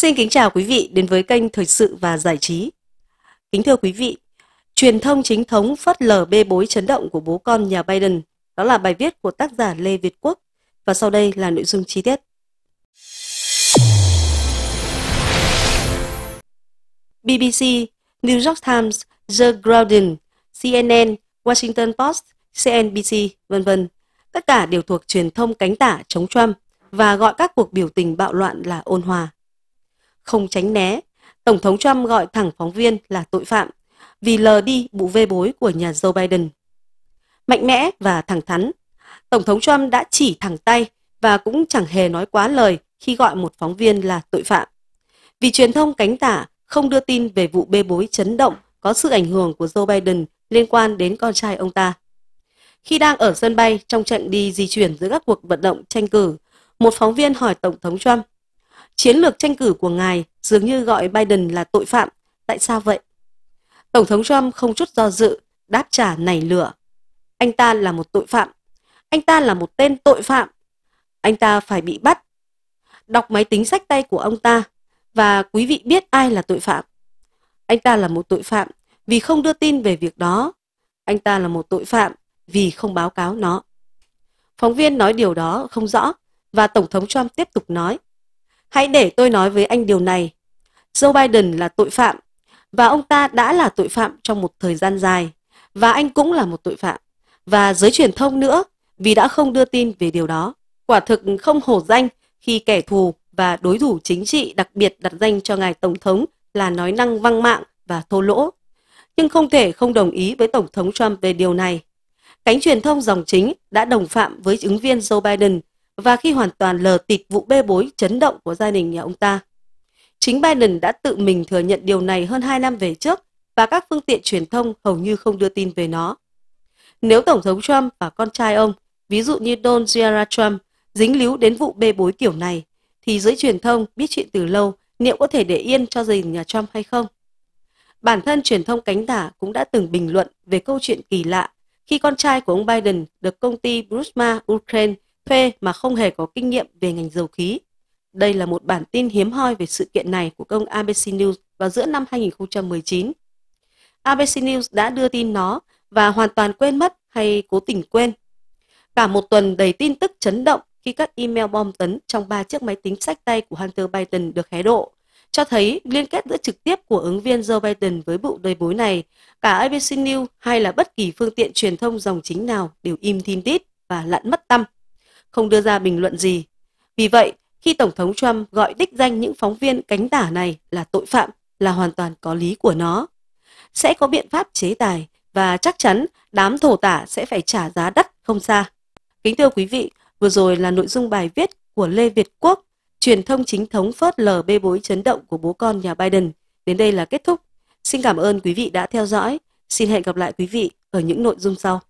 Xin kính chào quý vị đến với kênh Thời sự và Giải trí. Kính thưa quý vị, truyền thông chính thống phớt lờ bê bối chấn động của bố con nhà Biden. Đó là bài viết của tác giả Lê Việt Quốc. Và sau đây là nội dung chi tiết. BBC, New York Times, The Guardian, CNN, Washington Post, CNBC, vân vân. Tất cả đều thuộc truyền thông cánh tả chống Trump và gọi các cuộc biểu tình bạo loạn là ôn hòa không tránh né. Tổng thống Trump gọi thẳng phóng viên là tội phạm vì lờ đi vụ vê bối của nhà Joe Biden. Mạnh mẽ và thẳng thắn, Tổng thống Trump đã chỉ thẳng tay và cũng chẳng hề nói quá lời khi gọi một phóng viên là tội phạm. Vì truyền thông cánh tả không đưa tin về vụ bê bối chấn động có sự ảnh hưởng của Joe Biden liên quan đến con trai ông ta. Khi đang ở sân bay trong trận đi di chuyển giữa các cuộc vận động tranh cử, một phóng viên hỏi Tổng thống Trump Chiến lược tranh cử của ngài dường như gọi Biden là tội phạm. Tại sao vậy? Tổng thống Trump không chút do dự, đáp trả nảy lửa. Anh ta là một tội phạm. Anh ta là một tên tội phạm. Anh ta phải bị bắt. Đọc máy tính sách tay của ông ta và quý vị biết ai là tội phạm. Anh ta là một tội phạm vì không đưa tin về việc đó. Anh ta là một tội phạm vì không báo cáo nó. Phóng viên nói điều đó không rõ và Tổng thống Trump tiếp tục nói. Hãy để tôi nói với anh điều này. Joe Biden là tội phạm và ông ta đã là tội phạm trong một thời gian dài và anh cũng là một tội phạm và giới truyền thông nữa vì đã không đưa tin về điều đó. Quả thực không hổ danh khi kẻ thù và đối thủ chính trị đặc biệt đặt danh cho ngài Tổng thống là nói năng văng mạng và thô lỗ. Nhưng không thể không đồng ý với Tổng thống Trump về điều này. Cánh truyền thông dòng chính đã đồng phạm với ứng viên Joe Biden và khi hoàn toàn lờ tịt vụ bê bối chấn động của gia đình nhà ông ta. Chính Biden đã tự mình thừa nhận điều này hơn 2 năm về trước và các phương tiện truyền thông hầu như không đưa tin về nó. Nếu Tổng thống Trump và con trai ông, ví dụ như Don Jr. Trump, dính líu đến vụ bê bối kiểu này, thì giới truyền thông biết chuyện từ lâu liệu có thể để yên cho gia đình nhà Trump hay không? Bản thân truyền thông cánh tả cũng đã từng bình luận về câu chuyện kỳ lạ khi con trai của ông Biden được công ty Brusma Ukraine phê mà không hề có kinh nghiệm về ngành dầu khí. Đây là một bản tin hiếm hoi về sự kiện này của công ABC News vào giữa năm 2019. ABC News đã đưa tin nó và hoàn toàn quên mất hay cố tình quên. Cả một tuần đầy tin tức chấn động khi các email bom tấn trong ba chiếc máy tính sách tay của Hunter Biden được hé độ, cho thấy liên kết giữa trực tiếp của ứng viên Joe Biden với vụ đời bối này, cả ABC News hay là bất kỳ phương tiện truyền thông dòng chính nào đều im thin tít và lặn mất tâm không đưa ra bình luận gì. Vì vậy, khi Tổng thống Trump gọi đích danh những phóng viên cánh tả này là tội phạm là hoàn toàn có lý của nó. Sẽ có biện pháp chế tài và chắc chắn đám thổ tả sẽ phải trả giá đắt không xa. Kính thưa quý vị, vừa rồi là nội dung bài viết của Lê Việt Quốc, truyền thông chính thống phớt lờ bê bối chấn động của bố con nhà Biden. Đến đây là kết thúc. Xin cảm ơn quý vị đã theo dõi. Xin hẹn gặp lại quý vị ở những nội dung sau.